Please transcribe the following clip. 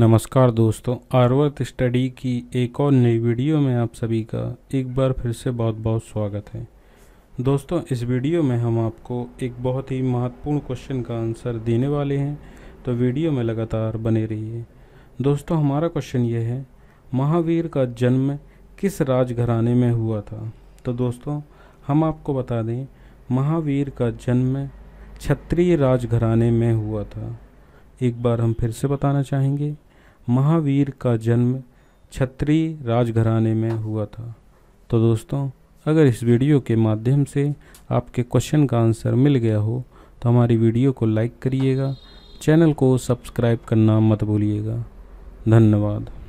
नमस्कार दोस्तों आर्वर्थ स्टडी की एक और नई वीडियो में आप सभी का एक बार फिर से बहुत बहुत स्वागत है दोस्तों इस वीडियो में हम आपको एक बहुत ही महत्वपूर्ण क्वेश्चन का आंसर देने वाले हैं तो वीडियो में लगातार बने रहिए दोस्तों हमारा क्वेश्चन ये है महावीर का जन्म किस राजघराने में हुआ था तो दोस्तों हम आपको बता दें महावीर का जन्म क्षत्रिय राजघराने में हुआ था एक बार हम फिर से बताना चाहेंगे महावीर का जन्म क्षत्रिय राजघराने में हुआ था तो दोस्तों अगर इस वीडियो के माध्यम से आपके क्वेश्चन का आंसर मिल गया हो तो हमारी वीडियो को लाइक करिएगा चैनल को सब्सक्राइब करना मत भूलिएगा धन्यवाद